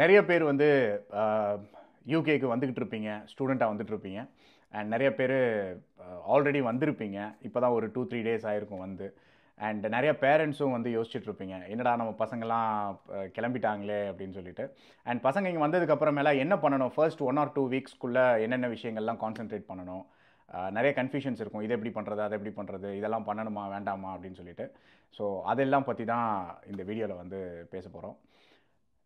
நிறைய பேர் வந்து யூகேக்கு வந்துக்கிட்டு இருப்பீங்க ஸ்டூடெண்ட்டாக வந்துட்டு இருப்பீங்க அண்ட் நிறைய பேர் ஆல்ரெடி வந்திருப்பீங்க இப்போ தான் ஒரு டூ த்ரீ டேஸ் ஆகிருக்கும் வந்து அண்ட் நிறைய பேரண்ட்ஸும் வந்து யோசிச்சுட்ருப்பீங்க என்னடா நம்ம பசங்கள்லாம் கிளம்பிட்டாங்களே அப்படின்னு சொல்லிட்டு அண்ட் பசங்க இங்கே வந்ததுக்கப்புறமேலாம் என்ன பண்ணணும் ஃபர்ஸ்ட் ஒன் ஆர் டூ வீக்ஸ்க்குள்ளே என்னென்ன விஷயங்கள்லாம் கான்சென்ட்ரேட் பண்ணணும் நிறைய கன்ஃபியூஷன்ஸ் இருக்கும் இதை எப்படி பண்ணுறது அதை எப்படி பண்ணுறது இதெல்லாம் பண்ணணுமா வேண்டாமா அப்படின்னு சொல்லிட்டு ஸோ அதெல்லாம் பற்றி தான் இந்த வீடியோவில் வந்து பேச போகிறோம்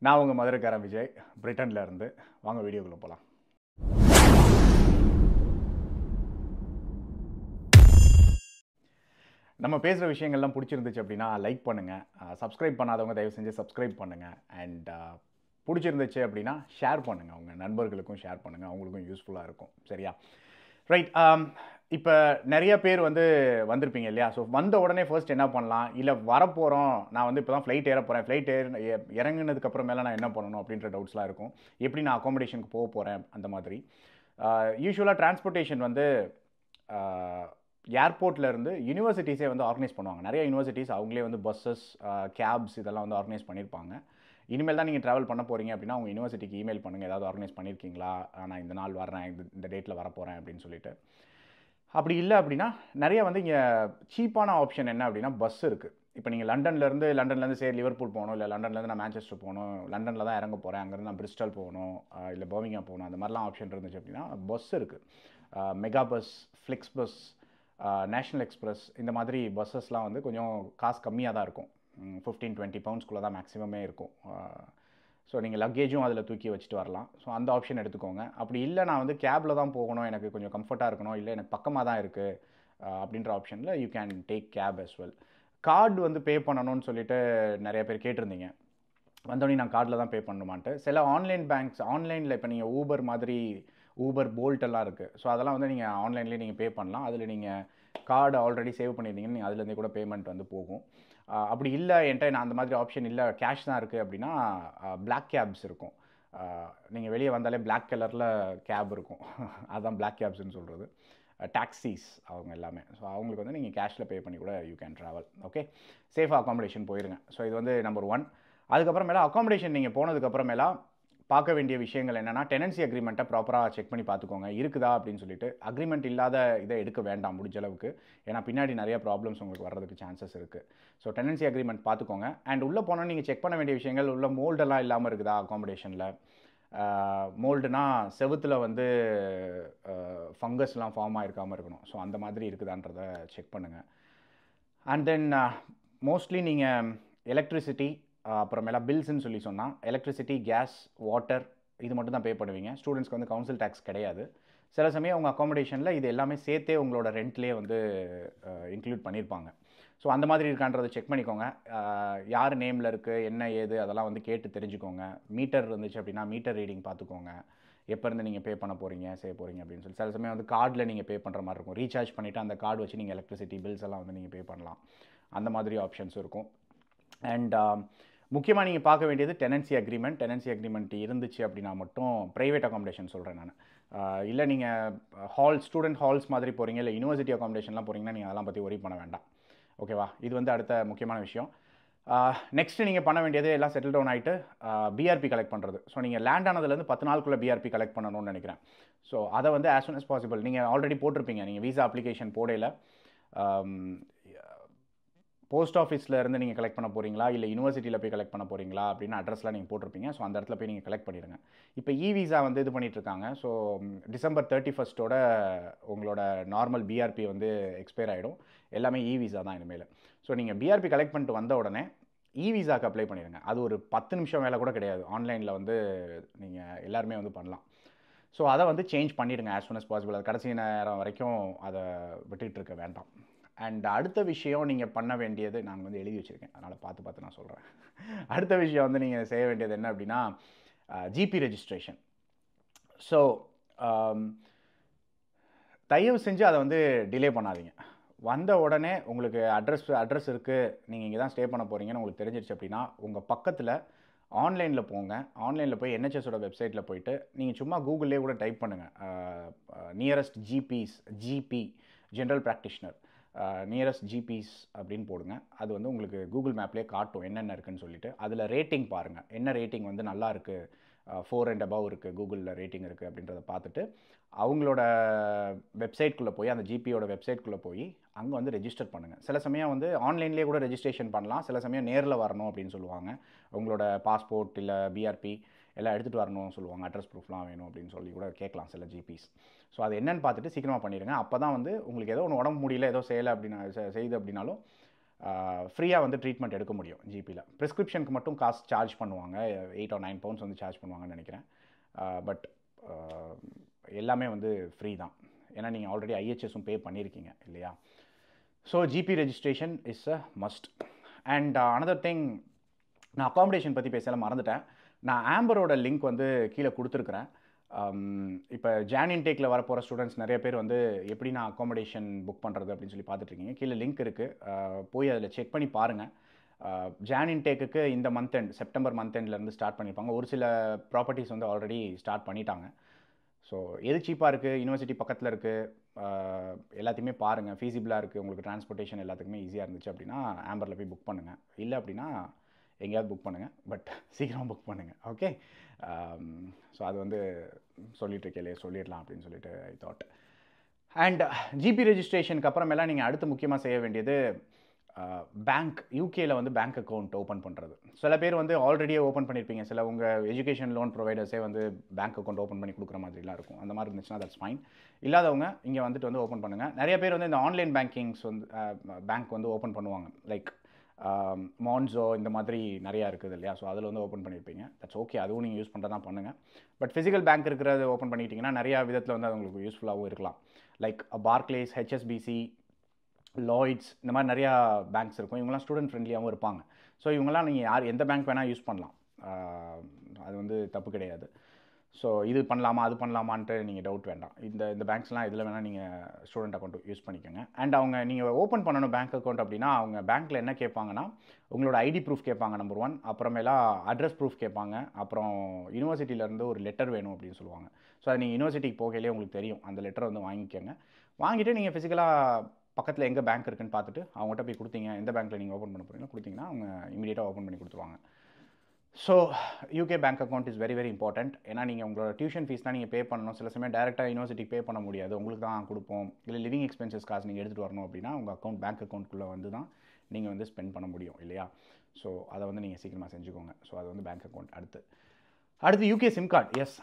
நான் உங்கள் மதுரைக்காரன் விஜய் பிரிட்டனில் இருந்து வாங்க வீடியோக்குள்ளே போகலாம் நம்ம பேசுகிற விஷயங்கள்லாம் பிடிச்சிருந்துச்சு அப்படின்னா லைக் பண்ணுங்கள் சப்ஸ்கிரைப் பண்ணாதவங்க தயவு செஞ்சு சப்ஸ்கிரைப் பண்ணுங்கள் அண்ட் பிடிச்சிருந்துச்சு அப்படின்னா ஷேர் பண்ணுங்கள் அவங்க நண்பர்களுக்கும் ஷேர் பண்ணுங்கள் அவங்களுக்கும் யூஸ்ஃபுல்லாக இருக்கும் சரியா ரைட் இப்போ நிறைய பேர் வந்து வந்திருப்பீங்க இல்லையா ஸோ வந்த உடனே ஃபர்ஸ்ட் என்ன பண்ணலாம் இல்லை வரப்போகிறோம் நான் வந்து இப்போ தான் ஃப்ளைட் ஏற போகிறேன் ஃப்ளைட் ஏற இறங்கினதுக்கப்புறமேல நான் என்ன பண்ணணும் அப்படின்ற டவுட்ஸ்லாம் இருக்கும் எப்படி நான் அக்காமடேஷனுக்கு போக போகிறேன் அந்த மாதிரி யூஸ்வலாக டிரான்ஸ்போர்ட்டேஷன் வந்து ஏர்போர்ட்லேருந்து யூனிவர்சிட்டிஸே வந்து ஆர்கனைஸ் பண்ணுவாங்க நிறைய யூனிவர்சிட்டிஸ் அவங்களே வந்து பஸ்ஸஸ் கேப்ஸ் இதெல்லாம் வந்து ஆர்கனைஸ் பண்ணியிருப்பாங்க இனிமேல் தான் நீங்கள் ட்ராவல் பண்ண போகிறீங்க அப்படின்னா உங்கள் யூனிவர்சிட்டிக்கு இமெயில் பண்ணுங்கள் ஏதாவது ஆர்கனைஸ் பண்ணியிருக்கீங்களா நான் இந்த நாள் வர்றேன் இந்த டேட்டில் வரப்போகிறேன் அப்படின்னு சொல்லிட்டு அப்படி இல்லை அப்படின்னா நிறைய வந்து இங்கே சீப்பான ஆப்ஷன் என்ன அப்படின்னா பஸ் இருக்குது இப்போ நீங்கள் லண்டன்லேருந்து லண்டன்லேருந்து சரி லிவர்பூல் போகணும் இல்லை லண்டன்லேருந்து நான் மேன்செஸ்டர் போகணும் லண்டனில் தான் இறங்க போகிறேன் அங்கேருந்து நான் பிரிஸ்டல் போகணும் இல்லை பர்மிங்கா போகணும் அந்த மாதிரிலாம் ஆப்ஷன் இருந்துச்சு அப்படின்னா பஸ் இருக்குது Megabus FlixBus National Express இந்த மாதிரி பஸ்ஸஸ்லாம் வந்து கொஞ்சம் காசு கம்மியாக தான் இருக்கும் ஃபிஃப்டீன் டுவெண்ட்டி பவுண்ட்ஸ்குள்ளே தான் மேக்ஸிமமே இருக்கும் ஸோ நீங்கள் லக்கேஜும் அதில் தூக்கி வச்சுட்டு வரலாம் ஸோ அந்த ஆப்ஷன் எடுத்துக்கோங்க அப்படி இல்லை நான் வந்து கேபில் தான் போகணும் எனக்கு கொஞ்சம் கம்ஃபர்ட்டாக இருக்கணும் இல்லை எனக்கு பக்கமாக தான் இருக்குது அப்படின்ற ஆப்ஷனில் you can take cab as well card வந்து பே பண்ணணும்னு சொல்லிட்டு நிறைய பேர் கேட்டிருந்தீங்க வந்தோடனே நான் கார்டில் தான் பே பண்ணணுமான்ட்டு சில ஆன்லைன் பேங்க்ஸ் ஆன்லைனில் இப்போ நீங்கள் ஊபர் மாதிரி ஊபர் போல்ட் எல்லாம் இருக்குது ஸோ அதெல்லாம் வந்து நீங்கள் ஆன்லைன்லேயே நீங்கள் பே பண்ணலாம் அதில் நீங்கள் கார்டு ஆல்ரெடி சேவ் பண்ணியிருந்தீங்கன்னு நீங்கள் அதுலேருந்தே கூட பேமெண்ட் வந்து போகும் அப்படி இல்லை என்கிட்ட நான் அந்த மாதிரி ஆப்ஷன் இல்லை கேஷ் தான் இருக்குது அப்படின்னா பிளாக் கேப்ஸ் இருக்கும் நீங்கள் வெளியே வந்தாலே பிளாக் கலரில் கேப் இருக்கும் அதுதான் பிளாக் கேப்ஸ்ன்னு சொல்கிறது டாக்ஸிஸ் அவங்க எல்லாமே ஸோ அவங்களுக்கு வந்து நீங்கள் கேஷில் பே பண்ணி கூட யூ கேன் ட்ராவல் ஓகே சேஃபாக அக்காமடேஷன் போயிருங்க ஸோ இது வந்து நம்பர் ஒன் அதுக்கப்புறமேலா அக்காமடேஷன் நீங்கள் போனதுக்கப்புறமேலா பார்க்க வேண்டிய விஷயங்கள் என்னென்னா டெனன்சி அக்ரிமெண்ட்டை ப்ராப்பராக செக் பண்ணி பார்த்துக்கோங்க இருக்குதா அப்படின்னு சொல்லிட்டு அக்ரிமெண்ட் இல்லாத இதை எடுக்க வேண்டாம் முடிஞ்ச அளவுக்கு ஏன்னா பின்னாடி நிறைய ப்ராப்ளம்ஸ் உங்களுக்கு வர்றதுக்கு சான்சஸ் இருக்குது ஸோ டெனன்சி அக்ரிமெண்ட் பார்த்துக்கோங்க அண்ட் உள்ளே போனால் நீங்கள் செக் பண்ண வேண்டிய விஷயங்கள் உள்ள மோல்டெல்லாம் இல்லாமல் இருக்குதா அகாமடேஷனில் மோல்டுனா செவுத்தில் வந்து ஃபங்கஸ்லாம் ஃபார்ம் ஆகிருக்காமல் இருக்கணும் ஸோ அந்த மாதிரி இருக்குதான்றத செக் பண்ணுங்கள் அண்ட் தென் மோஸ்ட்லி நீங்கள் எலக்ட்ரிசிட்டி அப்புறமேலா பில்ஸ்ன்னு சொல்லி சொன்னால் எலக்ட்ரிசிட்டி கேஸ் வாட்டர் இது மட்டும் தான் பே பண்ணுவீங்க ஸ்டூடெண்ட்ஸ்க்கு வந்து கவுன்சில் டேக்ஸ் கிடையாது சில சமயம் அவங்க அக்காமடேஷனில் இது எல்லாமே சேர்த்தே உங்களோட ரெண்ட்லேயே வந்து இன்க்ளூட் பண்ணியிருப்பாங்க ஸோ அந்த மாதிரி இருக்கான்றதை செக் பண்ணிக்கோங்க யார் நேமில் இருக்குது என்ன ஏது அதெல்லாம் வந்து கேட்டு தெரிஞ்சுக்கோங்க மீட்டர் இருந்துச்சு அப்படின்னா மீட்டர் ரீடிங் பார்த்துக்கோங்க எப்போருந்து நீங்கள் பே பண்ண போகிறீங்க செய்ய போகிறீங்க அப்படின்னு சொல்லி சில சமயம் வந்து கார்டில் நீங்கள் பே பண்ணுற மாதிரி இருக்கும் ரீசார்ஜ் பண்ணிவிட்டு அந்த கார்டு வச்சு நீங்கள் எலக்ட்ரிசிட்டி பில்ஸ் எல்லாம் வந்து நீங்கள் பே பண்ணலாம் அந்த மாதிரி ஆப்ஷன்ஸ் இருக்கும் அண்ட் முக்கியமாக நீங்கள் பார்க்க வேண்டியது டெனன்சி அக்ரிமெண்ட் டெனன்சி அக்ரிமெண்ட் இருந்துச்சு அப்படின்னா மட்டும் ப்ரைவேட் அக்காமடேஷன் சொல்கிறேன் நான் இல்லை நீங்கள் ஹால் ஸ்டூடெண்ட் ஹால்ஸ் மாதிரி போகிறீங்க இல்லை யூனிவர்சிட்டி அக்காமடேஷன்லாம் போகிறீங்கன்னா நீங்கள் அதெல்லாம் பற்றி ஒரி பண்ண வேண்டாம் ஓகேவா இது வந்து அடுத்த முக்கியமான விஷயம் நெக்ஸ்ட்டு நீங்கள் பண்ண வேண்டியது எல்லாம் செட்டில் டவுன் ஆகிட்டு பிஆர்பி கலெக்ட் பண்ணுறது ஸோ நீங்கள் லேண்ட் ஆனதுலேருந்து பத்து நாளுக்குள்ளே பிஆர்பி கலெக்ட் பண்ணணும்னு நினைக்கிறேன் ஸோ அதை வந்து ஆஸ் சூன் அஸ் பாசிபிள் நீங்கள் ஆல்ரெடி போட்டிருப்பீங்க நீங்கள் வீசா அப்ளிகேஷன் போடையில் போஸ்ட் ஆஃபீஸில் இருந்து நீங்கள் கலெக்ட் பண்ண போகிறீங்களா இல்லை யூனிவர்சிட்டியில் போய் கலெக்ட் பண்ண போகிறீங்களா அப்படின்னு அட்ரஸ்லாம் நீங்கள் போட்டிருப்பீங்க ஸோ அந்த இடத்துல போய் நீங்கள் கலெக்ட் பண்ணிடுங்க இப்போ இ விசா வந்து இது பண்ணிகிட்ருக்காங்க ஸோ டிசம்பர் தேர்ட்டி ஃபஸ்ட்டோட உங்களோட நார்மல் பிஆர்பி வந்து எக்ஸ்பயர் ஆகிடும் எல்லாமே இ விசா தான் இனிமேல் ஸோ நீங்கள் பிஆர்பி கலெக்ட் பண்ணிட்டு வந்த உடனே இ விசாவுக்கு அப்ளை பண்ணிடுங்க அது ஒரு பத்து நிமிஷம் வேலை கூட கிடையாது ஆன்லைனில் வந்து நீங்கள் எல்லாருமே வந்து பண்ணலாம் ஸோ அதை வந்து சேஞ்ச் பண்ணிவிடுங்க ஆஸ் சூன் அஸ் பாசிபிள் அது கடைசி நேரம் வரைக்கும் அதை விட்டுக்கிட்டு இருக்க வேண்டாம் அண்ட் அடுத்த விஷயம் நீங்கள் பண்ண வேண்டியது நான் வந்து எழுதி வச்சுருக்கேன் அதனால் பார்த்து பார்த்து நான் சொல்கிறேன் அடுத்த விஷயம் வந்து நீங்கள் செய்ய வேண்டியது என்ன அப்படின்னா ஜிபி ரெஜிஸ்ட்ரேஷன் ஸோ தயவு செஞ்சு அதை வந்து டிலே பண்ணாதீங்க வந்த உடனே உங்களுக்கு அட்ரஸ் அட்ரஸ் இருக்குது நீங்கள் இங்கே தான் ஸ்டே பண்ண போகிறீங்கன்னு உங்களுக்கு தெரிஞ்சிருச்சு அப்படின்னா உங்கள் பக்கத்தில் ஆன்லைனில் போங்க ஆன்லைனில் போய் என்ஹெச்எஸோட வெப்சைட்டில் போயிட்டு நீங்கள் சும்மா கூகுளிலே கூட டைப் பண்ணுங்கள் nearest GPs GP general practitioner nearest GPs அப்படின்னு போடுங்க அது வந்து உங்களுக்கு கூகுள் மேப்லேயே காட்டும் என்னென்ன இருக்குன்னு சொல்லிட்டு அதில் ரேட்டிங் பாருங்கள் என்ன ரேட்டிங் வந்து நல்லா இருக்குது ஃபோர் அண்ட் அபவ் இருக்குது கூகுளில் ரேட்டிங் இருக்குது அப்படின்றத பார்த்துட்டு அவங்களோட வெப்சைட்குள்ளே போய் அந்த ஜிபியோட வெப்சைட்குள்ளே போய் அங்கே வந்து ரெஜிஸ்டர் பண்ணுங்கள் சில சமயம் வந்து ஆன்லைன்லேயே கூட ரெஜிஸ்ட்ரேஷன் பண்ணலாம் சில சமயம் நேரில் வரணும் அப்படின்னு சொல்லுவாங்க உங்களோட பாஸ்போர்ட் இல்லை பிஆர்பி எல்லாம் எடுத்துகிட்டு வரணும் சொல்லுவாங்க அட்ரஸ் ப்ரூஃப்லாம் வேணும் அப்படின்னு சொல்லி கூட கேட்கலாம் சில ஜிபிஸ் ஸோ அது என்னென்னு பார்த்துட்டு சீக்கிரமாக பண்ணிடுங்க அப்போ தான் வந்து உங்களுக்கு ஏதோ ஒன்று உடம்பு முடியல ஏதோ செய்யலை அப்படின்னா செய்யுது அப்படின்னாலும் ஃப்ரீயாக வந்து ட்ரீட்மெண்ட் எடுக்க முடியும் ஜிபியில் ப்ரிஸ்கிரிப்ஷனுக்கு மட்டும் காசு சார்ஜ் பண்ணுவாங்க எயிட் ஆர் நைன் பவுண்ட்ஸ் வந்து சார்ஜ் பண்ணுவாங்கன்னு நினைக்கிறேன் பட் எல்லாமே வந்து ஃப்ரீ தான் ஏன்னா நீங்கள் ஆல்ரெடி ஐஹெச்எஸும் பே பண்ணியிருக்கீங்க இல்லையா so GP registration is a must and another thing நான் அக்காமடேஷன் பற்றி பேசலாம் மறந்துட்டேன் நான் ஆம்பரோட லிங்க் வந்து கீழே கொடுத்துருக்குறேன் இப்போ ஜான் இன்டேக்கில் வரப்போகிற ஸ்டூடெண்ட்ஸ் நிறைய பேர் வந்து எப்படி நான் அக்காமடேஷன் புக் பண்ணுறது அப்படின்னு சொல்லி பார்த்துட்ருக்கீங்க கீழே லிங்க் இருக்குது போய் அதில் செக் பண்ணி பாருங்கள் ஜான் இன்டேக்குக்கு இந்த மந்த் எண்ட் செப்டம்பர் மந்த் எண்ட்லேருந்து ஸ்டார்ட் பண்ணியிருப்பாங்க ஒரு சில ப்ராப்பர்ட்டிஸ் வந்து ஆல்ரெடி ஸ்டார்ட் பண்ணிட்டாங்க ஸோ எது சீப்பாக இருக்குது யூனிவர்சிட்டி பக்கத்தில் இருக்குது எல்லாத்தையுமே பாருங்கள் ஃபீஸிபிளாக இருக்குது உங்களுக்கு டிரான்ஸ்போர்ட்டேஷன் எல்லாத்துக்குமே ஈஸியாக இருந்துச்சு அப்படின்னா ஆம்பரில் போய் புக் பண்ணுங்கள் இல்லை அப்படின்னா எங்கேயாவது புக் பண்ணுங்கள் பட் சீக்கிரம் புக் பண்ணுங்கள் ஓகே ஸோ um, அது வந்து சொல்லிட்டு இருக்கேலே சொல்லிடலாம் அப்படின்னு சொல்லிட்டு ஐ தாட் அண்ட் ஜிபி ரெஜிஸ்ட்ரேஷனுக்கு அப்புறமேலாம் நீங்கள் அடுத்து முக்கியமாக செய்ய வேண்டியது பேங்க் uh, யூகேயில் வந்து பேங்க் அக்கௌண்ட் ஓப்பன் பண்ணுறது சில பேர் வந்து ஆல்ரெடியே ஓப்பன் பண்ணியிருப்பீங்க சில உங்கள் எஜுகேஷன் லோன் ப்ரொவைடர்ஸே வந்து பேங்க் அக்கௌண்ட் ஓப்பன் பண்ணி கொடுக்குற மாதிரிலாம் இருக்கும் அந்த மாதிரி இருந்துச்சுன்னா தட்ஸ் ஃபைன் இல்லாதவங்க இங்கே வந்துட்டு வந்து ஓப்பன் பண்ணுங்கள் நிறைய பேர் வந்து இந்த ஆன்லைன் பேங்கிங்ஸ் வந்து பேங்க் uh, வந்து ஓப்பன் பண்ணுவாங்க லைக் மான்சோ இந்த மாதிரி நிறையா இருக்குது இல்லையா ஸோ அதில் வந்து ஓப்பன் பண்ணியிருப்பீங்க தட்ஸ் ஓகே அதுவும் நீங்கள் யூஸ் பண்ணுறதா பண்ணுங்கள் பட் ஃபிசிக்கல் பேங்க் இருக்கிறது ஓப்பன் பண்ணிக்கிட்டிங்கன்னா நிறையா விதத்தில் வந்து அது உங்களுக்கு யூஸ்ஃபுல்லாகவும் இருக்கலாம் லைக் பார்க்லேஸ் ஹெச்எஸ்பிசி லாய்ட்ஸ் இந்த மாதிரி நிறையா பேங்க்ஸ் இருக்கும் இவங்களாம் ஸ்டூடெண்ட் ஃப்ரெண்ட்லியாகவும் இருப்பாங்க ஸோ இவங்கெல்லாம் நீங்கள் யார் எந்த பேங்க் வேணால் யூஸ் பண்ணலாம் அது வந்து தப்பு கிடையாது ஸோ இது பண்ணலாமா அது பண்ணலாமான்ட்டு நீங்கள் டவுட் வேண்டாம் இந்த இந்த பேங்க்ஸ்லாம் இதில் வேணால் நீங்கள் ஸ்டூடெண்ட் அக்கௌண்ட் யூஸ் பண்ணிக்கோங்க அண்ட் அவங்க நீங்கள் ஓப்பன் பண்ணணும் பேங்க் அக்கௌண்ட் அப்படின்னா அவங்க பேங்க்கில் என்ன கேட்பாங்கன்னா உங்களோட ஐடி ப்ரூஃப் கேட்பாங்க நம்பர் ஒன் அப்புறமேலா அட்ரஸ் ப்ரூஃப் கேட்பாங்க அப்புறம் யூனிவர்சிட்டியிலேருந்து ஒரு லெட்டர் வேணும் அப்படின்னு சொல்லுவாங்க ஸோ அது நீங்கள் யூனிவர்சிட்டிக்கு போகையிலே உங்களுக்கு தெரியும் அந்த லெட்டரை வந்து வாங்கிக்கோங்க வாங்கிட்டு நீங்கள் ஃபிசிக்கலாக பக்கத்தில் எங்கே பேங்க் இருக்குன்னு பார்த்துட்டு அவங்ககிட்ட போய் கொடுத்தீங்க எந்த பேங்க்கில் நீங்கள் ஓப்பன் பண்ண போகிறீங்களோ கொடுத்தீங்கன்னா அவங்க இமீடியட்டாக ஓப்பன் பண்ணி கொடுத்துருவாங்க so UK bank account is very very important ஏன்னா நீங்கள் உங்களோட டியூஷன் ஃபீஸ்லாம் நீங்கள் பே பண்ணணும் சில சமயம் டேரெக்டாக யூனிவர்சிட்டி பே பண்ண முடியாது உங்களுக்கு தான் கொடுப்போம் இல்லை லிவிங் எக்ஸ்பென்சஸ் காசு நீங்கள் எடுத்துகிட்டு வரணும் அப்படின்னா உங்கள் அக்கௌண்ட் பேங்க் அக்கௌண்ட்குள்ளே வந்து தான் நீங்கள் வந்து ஸ்பெண்ட் பண்ண முடியும் இல்லையா ஸோ அதை வந்து நீங்கள் சீக்கிரமாக செஞ்சுக்கோங்க ஸோ அது வந்து பேங்க் அக்கௌண்ட் அடுத்து அடுத்து யூகே சிம் கார்டு எஸ்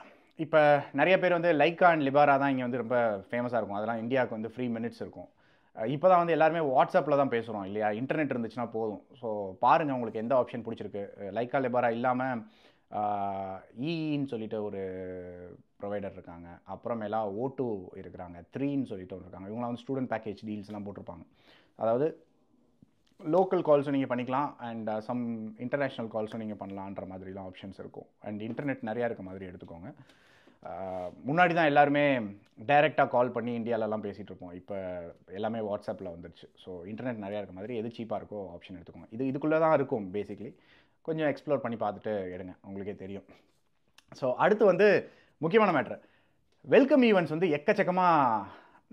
இப்போ நிறைய பேர் வந்து லைக்கா அண்ட் லிபாரா தான் இங்கே வந்து ரொம்ப ஃபேமஸாக இருக்கும் அதெல்லாம் இந்தியாவுக்கு வந்து ஃப்ரீ மினிட்ஸ் இருக்கும் இப்போ தான் வந்து எல்லாருமே வாட்ஸ்அப்பில் தான் பேசுகிறோம் இல்லையா இன்டர்நெட் இருந்துச்சுன்னா போதும் ஸோ பாருங்கள் உங்களுக்கு எந்த ஆப்ஷன் பிடிச்சிருக்கு லைக்கா லெபாரா இல்லாமல் இஇன்னு சொல்லிட்டு ஒரு ப்ரொவைடர் இருக்காங்க ஓ ஓட்டு இருக்கிறாங்க த்ரீன்னு சொல்லிட்டு ஒன்று இருக்காங்க இவங்களாம் வந்து ஸ்டூடெண்ட் பேக்கேஜ் டீல்ஸ்லாம் போட்டிருப்பாங்க அதாவது லோக்கல் கால்ஸும் நீங்கள் பண்ணிக்கலாம் அண்ட் சம் இன்டர்நேஷ்னல் கால்ஸும் நீங்கள் பண்ணலான்ற மாதிரிலாம் ஆப்ஷன்ஸ் இருக்கும் அண்ட் இன்டர்நெட் நிறையா இருக்க மாதிரி எடுத்துக்கோங்க முன்னாடி தான் எல்லாருமே டைரெக்டாக கால் பண்ணி இந்தியாவிலலாம் பேசிகிட்டு இருப்போம் இப்போ எல்லாமே வாட்ஸ்அப்பில் வந்துடுச்சு ஸோ இன்டர்நெட் நிறையா இருக்க மாதிரி எது சீப்பாக இருக்கோ ஆப்ஷன் எடுத்துக்கோங்க இது இதுக்குள்ளே தான் இருக்கும் பேசிக்லி கொஞ்சம் எக்ஸ்ப்ளோர் பண்ணி பார்த்துட்டு எடுங்க உங்களுக்கே தெரியும் ஸோ அடுத்து வந்து முக்கியமான மேட்ரு வெல்கம் ஈவெண்ட்ஸ் வந்து எக்கச்சக்கமாக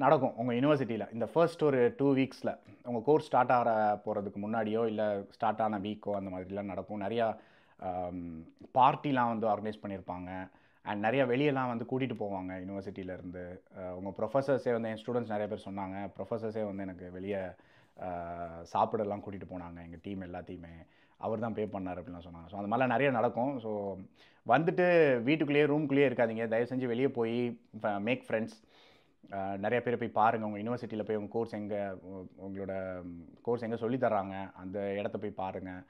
நடக்கும் உங்கள் யூனிவர்சிட்டியில் இந்த ஃபர்ஸ்ட் ஒரு டூ வீக்ஸில் உங்கள் கோர்ஸ் ஸ்டார்ட் ஆக போகிறதுக்கு முன்னாடியோ இல்லை ஸ்டார்ட் ஆன வீக்கோ அந்த மாதிரிலாம் நடக்கும் நிறையா பார்ட்டிலாம் வந்து ஆர்கனைஸ் பண்ணியிருப்பாங்க அண்ட் நிறையா வெளியெல்லாம் வந்து கூட்டிகிட்டு போவாங்க யூனிவர்சிட்டியிலேருந்து உங்கள் ப்ரொஃபஸர்ஸே வந்து என் ஸ்டூடெண்ட்ஸ் நிறைய பேர் சொன்னாங்க ப்ரொஃபஸர்ஸே வந்து எனக்கு வெளியே சாப்பிடலாம் கூட்டிகிட்டு போனாங்க எங்கள் டீம் எல்லாத்தையுமே அவர் தான் பே பண்ணார் அப்படின்லாம் சொன்னாங்க ஸோ அந்த மாதிரிலாம் நிறைய நடக்கும் ஸோ வந்துட்டு வீட்டுக்குள்ளேயே ரூம்குள்ளேயே இருக்காதிங்க தயவு செஞ்சு வெளியே போய் மேக் ஃப்ரெண்ட்ஸ் நிறைய பேர் போய் பாருங்கள் உங்கள் யூனிவர்சிட்டியில் போய் உங்கள் கோர்ஸ் எங்கே உங்களோட கோர்ஸ் எங்கே சொல்லித்தர்றாங்க அந்த இடத்த போய் பாருங்கள்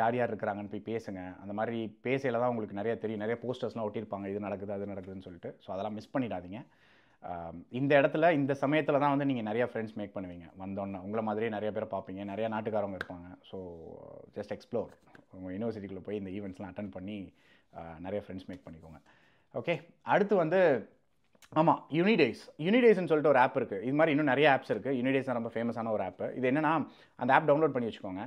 யார் யார் இருக்கிறாங்கன்னு போய் பேசுங்க அந்த மாதிரி பேசையில் தான் உங்களுக்கு நிறைய தெரியும் நிறைய போஸ்டர்ஸ்லாம் ஒட்டியிருப்பாங்க இது நடக்குது அது நடக்குதுன்னு சொல்லிட்டு ஸோ அதெல்லாம் மிஸ் பண்ணிடாதீங்க இந்த இடத்துல இந்த சமயத்தில் தான் வந்து நீங்கள் நிறையா ஃப்ரெண்ட்ஸ் மேக் பண்ணுவீங்க வந்தோன்னே உங்களை மாதிரியே நிறைய பேர் பார்ப்பீங்க நிறையா நாட்டுக்காரவங்க இருப்பாங்க ஸோ ஜஸ்ட் எக்ஸ்ப்ளோர் உங்கள் யூனிவர்சிட்டிக்குள்ளே போய் இந்த ஈவெண்ட்ஸ்லாம் அட்டன் பண்ணி நிறைய ஃப்ரெண்ட்ஸ் மேக் பண்ணிக்கோங்க ஓகே அடுத்து வந்து ஆமாம் யூனிடேஸ் யூனிடேஸ்ன்னு சொல்லிட்டு ஒரு ஆப் இருக்குது இது மாதிரி இன்னும் நிறைய ஆப்ஸ் இருக்குது யூனிடேஸ் ரொம்ப ஃபேமஸான ஒரு ஆப் இது என்னென்னா அந்த ஆப் டவுன்லோட் பண்ணி வச்சுக்கோங்க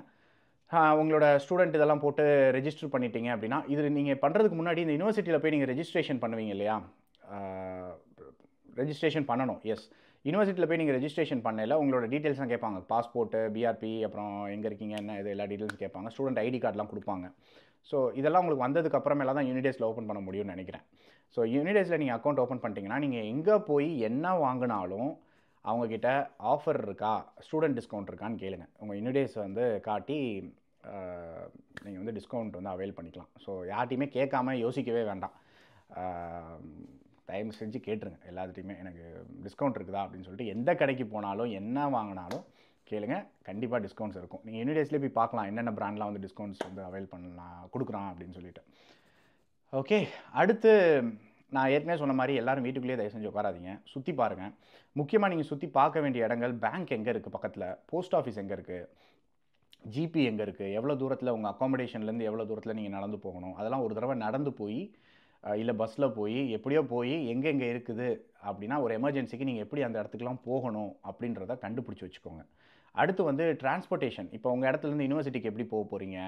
உங்களோட ஸ்டூடெண்ட் இதெல்லாம் போட்டு ரெஜிஸ்டர் பண்ணிட்டீங்க அப்படின்னா இது நீங்கள் பண்ணுறதுக்கு முன்னாடி இந்த யூனிவர்சிட்டியில் போய் நீங்கள் ரெஜிஸ்ட்ரேஷன் பண்ணுவீங்க இல்லையா ரெஜிஸ்ட்ரேஷன் பண்ணணும் எஸ் யூனிவர்சிட்டியில் போய் நீங்கள் ரெஜிஸ்ட்ரேஷன் பண்ணல உங்களோட டீட்டெயில்ஸ்லாம் கேட்பாங்க பாஸ்போர்ட்டு பிஆர்பி அப்புறம் எங்கே இருக்கீங்க என்ன இது எல்லா டீட்டெயில்ஸும் கேட்பாங்க ஸ்டூடெண்ட் ஐடி கார்டெலாம் கொடுப்பாங்க ஸோ இதெல்லாம் உங்களுக்கு வந்ததுக்கு அப்புறமேல தான் யூனிடேஸில் ஓப்பன் பண்ண முடியும்னு நினைக்கிறேன் ஸோ யூனிடேஸில் நீங்கள் அக்கௌண்ட் ஓப்பன் பண்ணிட்டீங்கன்னா நீங்கள் எங்கே போய் என்ன வாங்கினாலும் அவங்கக்கிட்ட ஆஃபர் இருக்கா ஸ்டூடெண்ட் டிஸ்கவுண்ட் இருக்கான்னு கேளுங்க உங்கள் யூனிடேஸ் வந்து காட்டி நீங்கள் வந்து டிஸ்கவுண்ட் வந்து அவைல் பண்ணிக்கலாம் ஸோ யார்ட்டையுமே கேட்காம யோசிக்கவே வேண்டாம் தயவு செஞ்சு கேட்டுருங்க எல்லாத்துட்டையுமே எனக்கு டிஸ்கவுண்ட் இருக்குதா அப்படின்னு சொல்லிட்டு எந்த கடைக்கு போனாலும் என்ன வாங்கினாலும் கேளுங்க கண்டிப்பாக டிஸ்கவுண்ட்ஸ் இருக்கும் நீங்கள் யூனிடேஸ்லேயே போய் பார்க்கலாம் என்னென்ன ப்ராண்ட்லாம் வந்து டிஸ்கவுண்ட்ஸ் வந்து அவைல் பண்ணலாம் கொடுக்குறான் அப்படின்னு சொல்லிட்டு ஓகே அடுத்து நான் ஏற்கனவே சொன்ன மாதிரி எல்லாரும் வீட்டுக்குள்ளேயே தயவு செஞ்சு உட்காராதீங்க சுற்றி பாருங்கள் முக்கியமாக நீங்கள் சுற்றி பார்க்க வேண்டிய இடங்கள் பேங்க் எங்கே இருக்குது பக்கத்தில் போஸ்ட் ஆஃபீஸ் எங்கே இருக்குது ஜிபி எங்கே இருக்குது எவ்வளோ தூரத்தில் உங்கள் அக்காமடேஷன்லேருந்து எவ்வளோ தூரத்தில் நீங்கள் நடந்து போகணும் அதெல்லாம் ஒரு தடவை நடந்து போய் இல்லை பஸ்ஸில் போய் எப்படியோ போய் எங்கெங்கே இருக்குது அப்படின்னா ஒரு எமர்ஜென்சிக்கு நீங்கள் எப்படி அந்த இடத்துக்குலாம் போகணும் அப்படின்றத கண்டுபிடிச்சி வச்சுக்கோங்க அடுத்து வந்து டிரான்ஸ்போர்ட்டேஷன் இப்போ உங்கள் இடத்துலேருந்து யூனிவர்சிட்டிக்கு எப்படி போக போகிறீங்க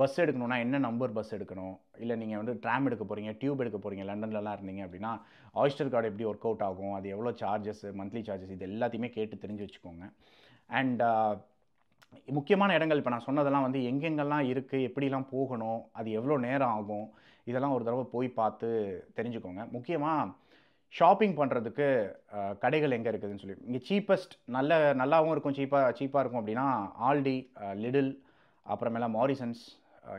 பஸ் எடுக்கணும்னா என்ன நம்பர் பஸ் எடுக்கணும் இல்லை நீங்கள் வந்து ட்ராம் எடுக்க போகிறீங்க டியூப் எடுக்க போகிறீங்க லண்டன்லலாம் இருந்தீங்க அப்படின்னா ஆயிஸ்டர் கார்டு எப்படி ஒர்க் அவுட் ஆகும் அது எவ்வளோ சார்ஜஸ் மந்த்லி சார்ஜஸ் இது எல்லாத்தையுமே கேட்டு தெரிஞ்சு வச்சுக்கோங்க அண்ட் முக்கியமான இடங்கள் இப்போ நான் சொன்னதெல்லாம் வந்து எங்கெங்கெல்லாம் இருக்குது எப்படிலாம் போகணும் அது எவ்வளோ நேரம் ஆகும் இதெல்லாம் ஒரு தடவை போய் பார்த்து தெரிஞ்சுக்கோங்க முக்கியமாக ஷாப்பிங் பண்ணுறதுக்கு கடைகள் எங்கே இருக்குதுன்னு சொல்லி இங்கே சீப்பஸ்ட் நல்ல நல்லாவும் இருக்கும் சீப்பாக சீப்பாக இருக்கும் அப்படின்னா ஆல்டி லிடில் அப்புறமேலா மாரிசன்ஸ்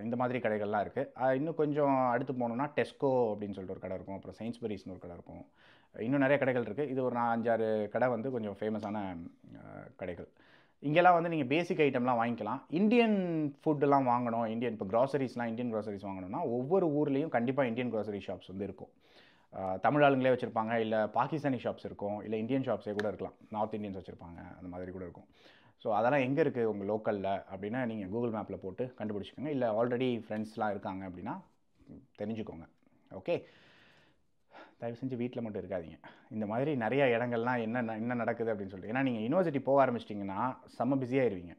இந்த மாதிரி கடைகள்லாம் இருக்குது இன்னும் கொஞ்சம் அடுத்து போனோம்னா டெஸ்கோ அப்படின்னு சொல்லிட்டு ஒரு கடை இருக்கும் அப்புறம் சைன்ஸ்பெரிஸ்னு ஒரு கடை இருக்கும் இன்னும் நிறைய கடைகள் இருக்குது இது ஒரு நான் அஞ்சாறு கடை வந்து கொஞ்சம் ஃபேமஸான கடைகள் இங்கெல்லாம் வந்து நீங்கள் பேசிக் ஐட்டம்லாம் வாங்கிக்கலாம் இந்தியன் ஃபுட்டுலாம் வாங்கணும் இந்தியன் இப்போ க்ராசரிஸ்லாம் இந்தியன் க்ராசரிஸ் வாங்கணும்னா ஒவ்வொரு ஊர்லேயும் கண்டிப்பாக இந்தியன் க்ராசரி ஷாப்ஸ் வந்து இருக்கும் தமிழ் ஆளுங்களே வச்சுருப்பாங்க இல்லை பாகிஸ்தானி ஷாப்ஸ் இருக்கும் இல்லை இந்தியன் ஷாப்ஸே கூட இருக்கலாம் நார்த் இந்தியன்ஸ் வச்சுருப்பாங்க அந்த மாதிரி கூட இருக்கும் ஸோ அதெல்லாம் எங்கே இருக்குது உங்கள் லோக்கலில் அப்படின்னா நீங்கள் கூகுள் மேப்பில் போட்டு கண்டுபிடிச்சிக்கோங்க இல்லை ஆல்ரெடி ஃப்ரெண்ட்ஸ்லாம் இருக்காங்க அப்படின்னா தெரிஞ்சுக்கோங்க ஓகே தயவு செஞ்சு வீட்டில் மட்டும் இருக்காதிங்க இந்த மாதிரி நிறைய இடங்கள்லாம் என்ன என்ன நடக்குது அப்படின்னு சொல்லிட்டு ஏன்னா நீங்கள் யூனிவர்சிட்டி போக ஆரம்பிச்சிட்டிங்கன்னா செம்ம பிஸியாகிடுவீங்க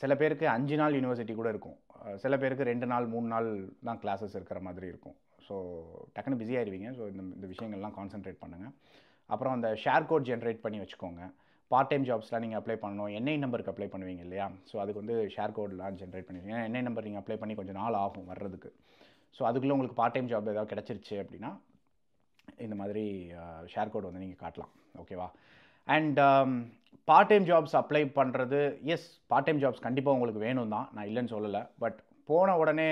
சில பேருக்கு அஞ்சு நாள் யூனிவர்சிட்டி கூட இருக்கும் சில பேருக்கு ரெண்டு நாள் மூணு நாள் தான் கிளாஸஸ் இருக்கிற மாதிரி இருக்கும் ஸோ டக்குன்னு பிஸியாகிடுவீங்க ஸோ இந்த இந்த விஷயங்கள்லாம் கான்சென்ட்ரேட் பண்ணுங்கள் அப்புறம் அந்த ஷேர் கோட் ஜென்ரேட் பண்ணி வச்சுக்கோங்க பார்ட் டைம் ஜாப்ஸ்லாம் நீங்கள் அப்ளை பண்ணணும் என்ஐ நம்பருக்கு அப்ளை பண்ணுவீங்க இல்லையா ஸோ அதுக்கு வந்து ஷேர் கோட்லாம் ஜென்ரேட் பண்ணுவீங்க என்ஐ நம்பர் நீங்கள் அப்ளை பண்ணி கொஞ்சம் நாள் ஆகும் வர்றதுக்கு ஸோ அதுக்குள்ளே உங்களுக்கு பார்ட் டைம் ஜாப் ஏதாவது கிடச்சிருச்சு அப்படின்னா இந்த மாதிரி ஷேர் கோட் வந்து நீங்கள் காட்டலாம் ஓகேவா and part time jobs apply பண்ணுறது எஸ் பார்ட் டைம் ஜாப்ஸ் கண்டிப்பாக உங்களுக்கு வேணும் தான் நான் இல்லைன்னு சொல்லலை பட் போன உடனே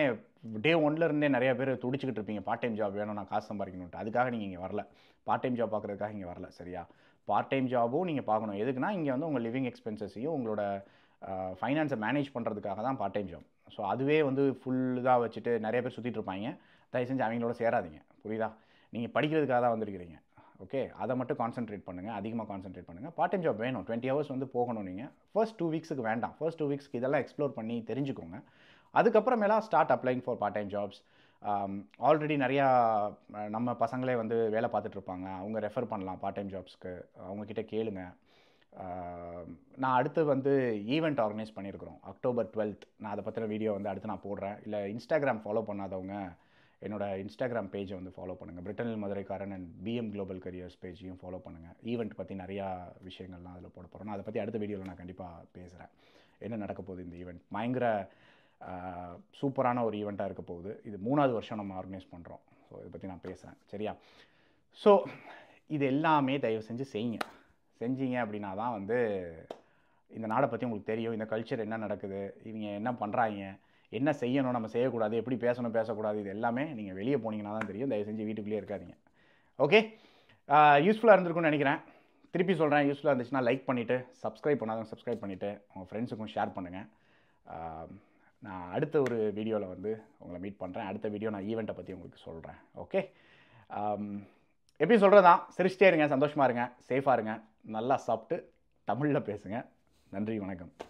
டே ஒன்லேருந்தே நிறைய பேர் துடிச்சிக்கிட்டு இருப்பீங்க பார்ட் டைம் ஜாப் வேணும் நான் காசு சம்பாதிக்கணுன்ட்டு அதுக்காக நீங்கள் இங்கே வரல பார்ட் டைம் ஜாப் பார்க்குறதுக்காக இங்கே வரல சரியா பார்ட் டைம் ஜாபும் நீங்கள் பார்க்கணும் எதுக்குன்னா இங்கே வந்து உங்கள் லிவிங் எக்ஸ்பென்சஸையும் உங்களோட ஃபைனான்ஸை மேனேஜ் பண்ணுறதுக்காக தான் பார்ட் டைம் ஜாப் ஸோ அதுவே வந்து ஃபுல் இதாக வச்சுட்டு நிறைய பேர் சுற்றிட்டு இருப்பாங்க தயவு செஞ்சு அவங்களோட சேராதிங்க புரியுதா நீங்கள் படிக்கிறதுக்காக தான் வந்திருக்கிறீங்க ஓகே அதை மட்டும் கான்சென்ட்ரேட் பண்ணுங்கள் அதிகமாக கான்சென்ட்ரேட் பண்ணுங்கள் பார்ட் டைம் ஜாப் வேணும் டுவெண்ட்டி ஹவர்ஸ் வந்து போகணும் நீங்கள் ஃபர்ஸ்ட் டூ வீக்ஸுக்கு வேண்டாம் ஃபர்ஸ்ட் டூ வீக்ஸ்க்கு இதெல்லாம் எக்ஸ்ப்ளோர் பண்ணி தெரிஞ்சுக்கோங்க அதுக்கப்புறமேலாம் start applying for part time jobs already நிறையா நம்ம பசங்களே வந்து வேலை பார்த்துட்ருப்பாங்க அவங்க ரெஃபர் பண்ணலாம் பார்ட் டைம் ஜாப்ஸ்க்கு அவங்கக்கிட்ட கேளுங்க um, நான் அடுத்து வந்து ஈவெண்ட் ஆர்கனைஸ் பண்ணியிருக்கிறோம் அக்டோபர் டுவெல்த் நான் அதை பற்றின வீடியோ வந்து அடுத்து நான் போடுறேன் இல்லை இன்ஸ்டாகிராம் ஃபாலோ பண்ணாதவங்க என்னோட இன்ஸ்டாகிராம் பேஜை வந்து ஃபாலோ பண்ணுங்கள் பிரிட்டனில் மதுரைக்காரன் அண்ட் பிஎம் குளோபல் கரியர்ஸ் பேஜையும் ஃபாலோ பண்ணுங்கள் ஈவெண்ட் பற்றி நிறையா விஷயங்கள்லாம் அதில் போட போகிறோம் அதை பற்றி அடுத்த வீடியோவில் நான் கண்டிப்பாக பேசுகிறேன் என்ன நடக்க போகுது இந்த ஈவெண்ட் பயங்கர சூப்பரான ஒரு ஈவெண்ட்டாக இருக்க போகுது இது மூணாவது வருஷம் நம்ம ஆர்கனைஸ் பண்ணுறோம் ஸோ இதை பற்றி நான் பேசுகிறேன் சரியா ஸோ இது எல்லாமே தயவு செஞ்சு செய்யுங்க செஞ்சீங்க அப்படின்னா தான் வந்து இந்த நாடை பற்றி உங்களுக்கு தெரியும் இந்த கல்ச்சர் என்ன நடக்குது இவங்க என்ன பண்ணுறாங்க என்ன செய்யணும் நம்ம செய்யக்கூடாது எப்படி பேசணும் பேசக்கூடாது இது எல்லாமே நீங்கள் வெளியே போனீங்கன்னா தான் தெரியும் தயவு செஞ்சு வீட்டுக்குள்ளேயே இருக்காதிங்க ஓகே யூஸ்ஃபுல்லாக இருந்திருக்கும்னு நினைக்கிறேன் திருப்பி சொல்கிறேன் யூஸ்ஃபுல்லாக இருந்துச்சுன்னா லைக் பண்ணிவிட்டு சப்ஸ்கிரைப் பண்ணாதவங்க சப்ஸ்கிரைப் பண்ணிவிட்டு உங்கள் ஃப்ரெண்ட்ஸுக்கும் ஷேர் பண்ணுங்கள் நான் அடுத்த ஒரு வீடியோவில் வந்து உங்களை மீட் பண்ணுறேன் அடுத்த வீடியோ நான் ஈவெண்ட்டை பற்றி உங்களுக்கு சொல்கிறேன் ஓகே எப்படி சொல்கிறதான் சிரிச்சிட்டே இருங்க சந்தோஷமாக இருங்க சேஃபாக இருங்க நல்லா சாப்பிட்டு தமிழில் பேசுங்க நன்றி வணக்கம்